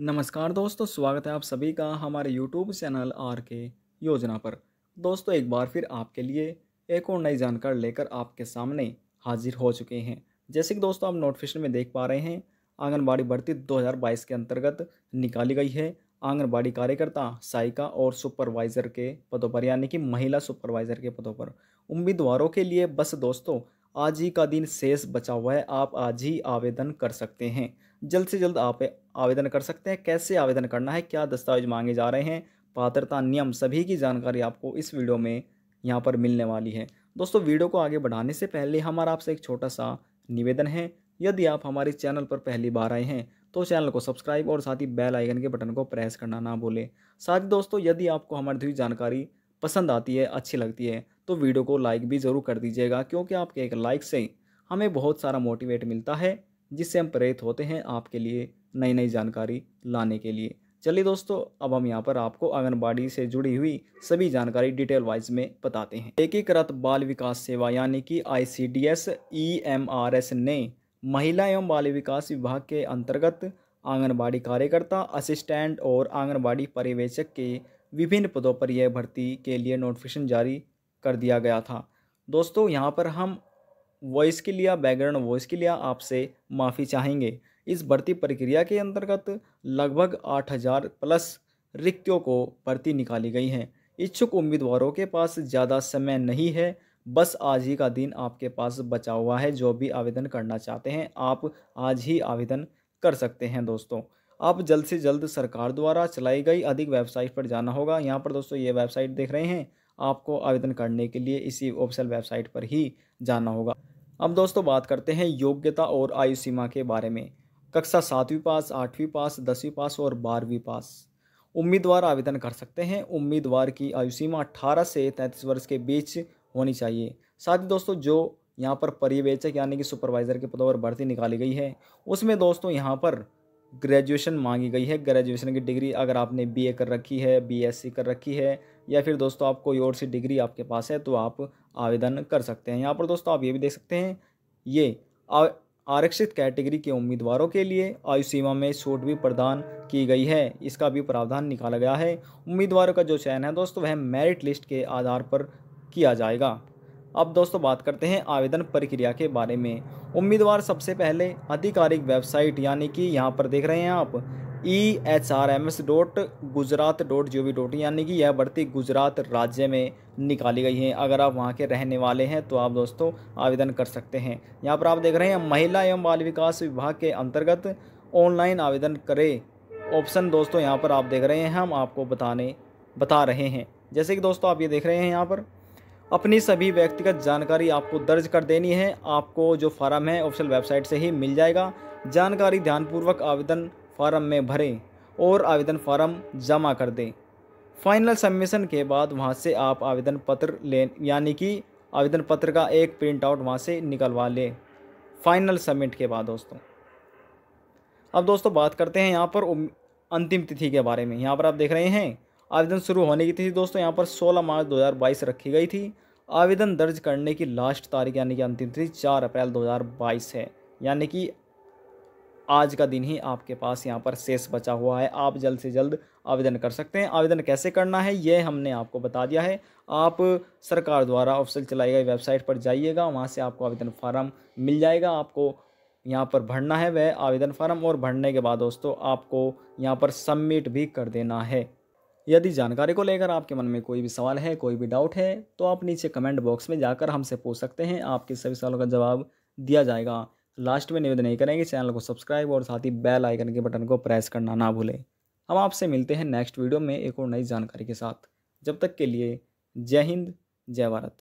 नमस्कार दोस्तों स्वागत है आप सभी का हमारे यूट्यूब चैनल आर के योजना पर दोस्तों एक बार फिर आपके लिए एक और नई जानकारी लेकर आपके सामने हाजिर हो चुके हैं जैसे कि दोस्तों आप नोटिफिकेशन में देख पा रहे हैं आंगनबाड़ी भर्ती 2022 के अंतर्गत निकाली गई है आंगनबाड़ी कार्यकर्ता सहायिका और सुपरवाइज़र के पदों पर यानी कि महिला सुपरवाइज़र के पदों पर उम्मीदवारों के लिए बस दोस्तों आज ही का दिन शेष बचा हुआ है आप आज ही आवेदन कर सकते हैं जल्द से जल्द आप आवेदन कर सकते हैं कैसे आवेदन करना है क्या दस्तावेज मांगे जा रहे हैं पात्रता नियम सभी की जानकारी आपको इस वीडियो में यहाँ पर मिलने वाली है दोस्तों वीडियो को आगे बढ़ाने से पहले हमारा आपसे एक छोटा सा निवेदन है यदि आप हमारे चैनल पर पहली बार आए हैं तो चैनल को सब्सक्राइब और साथ ही बेल आइकन के बटन को प्रेस करना ना भूलें साथ ही दोस्तों यदि आपको हमारी दी जानकारी पसंद आती है अच्छी लगती है तो वीडियो को लाइक भी ज़रूर कर दीजिएगा क्योंकि आपके एक लाइक से हमें बहुत सारा मोटिवेट मिलता है जिससे हम प्रेरित होते हैं आपके लिए नई नई जानकारी लाने के लिए चलिए दोस्तों अब हम यहाँ पर आपको आंगनबाड़ी से जुड़ी हुई सभी जानकारी डिटेल वाइज में बताते हैं एकीकृत बाल विकास सेवा यानी कि I C D S E M R S ने महिला एवं बाल विकास विभाग के अंतर्गत आंगनबाड़ी कार्यकर्ता असिस्टेंट और आंगनबाड़ी पर्यवेक्षक के विभिन्न पदों पर यह भर्ती के लिए नोटिफिकेशन जारी कर दिया गया था दोस्तों यहाँ पर हम वॉइस के लिए बैकग्राउंड वॉइस के लिए आपसे माफ़ी चाहेंगे इस भर्ती प्रक्रिया के अंतर्गत लगभग आठ हज़ार प्लस रिक्तियों को भर्ती निकाली गई हैं इच्छुक उम्मीदवारों के पास ज़्यादा समय नहीं है बस आज ही का दिन आपके पास बचा हुआ है जो भी आवेदन करना चाहते हैं आप आज ही आवेदन कर सकते हैं दोस्तों आप जल्द से जल्द सरकार द्वारा चलाई गई अधिक वेबसाइट पर जाना होगा यहाँ पर दोस्तों ये वेबसाइट देख रहे हैं आपको आवेदन करने के लिए इसी ऑफिशियल वेबसाइट पर ही जाना होगा अब दोस्तों बात करते हैं योग्यता और आयु सीमा के बारे में कक्षा सातवीं पास आठवीं पास दसवीं पास और बारहवीं पास उम्मीदवार आवेदन कर सकते हैं उम्मीदवार की आयु सीमा अठारह से तैंतीस वर्ष के बीच होनी चाहिए साथ ही दोस्तों जो यहाँ पर पर्यवेक्षक यानी कि सुपरवाइज़र के पदों पर भर्ती निकाली गई है उसमें दोस्तों यहाँ पर ग्रेजुएशन मांगी गई है ग्रेजुएशन की डिग्री अगर आपने बीए कर रखी है बीएससी कर रखी है या फिर दोस्तों आप कोई और सी डिग्री आपके पास है तो आप आवेदन कर सकते हैं यहाँ पर दोस्तों आप ये भी देख सकते हैं ये आरक्षित कैटेगरी के उम्मीदवारों के लिए आयु सीमा में छूट भी प्रदान की गई है इसका भी प्रावधान निकाला गया है उम्मीदवारों का जो चयन है दोस्तों वह मेरिट लिस्ट के आधार पर किया जाएगा अब दोस्तों बात करते हैं आवेदन प्रक्रिया के बारे में उम्मीदवार सबसे पहले आधिकारिक वेबसाइट यानी कि यहाँ पर देख रहे हैं आप E H R M S dot Gujarat dot G O V dot यानी कि यह भर्ती गुजरात राज्य में निकाली गई है अगर आप वहाँ के रहने वाले हैं तो आप दोस्तों आवेदन कर सकते हैं यहाँ पर आप देख रहे हैं महिला एवं बाल विकास विभाग के अंतर्गत ऑनलाइन आवेदन करें ऑप्शन दोस्तों यहाँ पर आप देख रहे हैं हम आपको बताने बता रहे हैं जैसे कि दोस्तों आप ये देख रहे हैं यहाँ पर अपनी सभी व्यक्तिगत जानकारी आपको दर्ज कर देनी है आपको जो फार्म है ऑफिशियल वेबसाइट से ही मिल जाएगा जानकारी ध्यानपूर्वक आवेदन फार्म में भरें और आवेदन फार्म जमा कर दें फाइनल सबमिशन के बाद वहाँ से आप आवेदन पत्र ले यानी कि आवेदन पत्र का एक प्रिंट आउट वहाँ से निकलवा लें फाइनल सबमिट के बाद दोस्तों अब दोस्तों बात करते हैं यहाँ पर अंतिम तिथि के बारे में यहाँ पर आप देख रहे हैं आवेदन शुरू होने की तिथि दोस्तों यहाँ पर सोलह मार्च 2022 रखी गई थी आवेदन दर्ज करने की लास्ट तारीख यानी कि अंतिम तिथि चार अप्रैल 2022 है यानी कि आज का दिन ही आपके पास यहाँ पर शेष बचा हुआ है आप जल्द से जल्द आवेदन कर सकते हैं आवेदन कैसे करना है ये हमने आपको बता दिया है आप सरकार द्वारा ऑफिसल चलाई गई वेबसाइट पर जाइएगा वहाँ से आपको आवेदन फार्म मिल जाएगा आपको यहाँ पर भरना है वह आवेदन फार्म और भरने के बाद दोस्तों आपको यहाँ पर सबमिट भी कर देना है यदि जानकारी को लेकर आपके मन में कोई भी सवाल है कोई भी डाउट है तो आप नीचे कमेंट बॉक्स में जाकर हमसे पूछ सकते हैं आपके सभी सवालों का जवाब दिया जाएगा लास्ट में निवेदन नहीं करेंगे चैनल को सब्सक्राइब और साथ ही बेल आइकन के बटन को प्रेस करना ना भूलें हम आपसे मिलते हैं नेक्स्ट वीडियो में एक और नई जानकारी के साथ जब तक के लिए जय हिंद जय भारत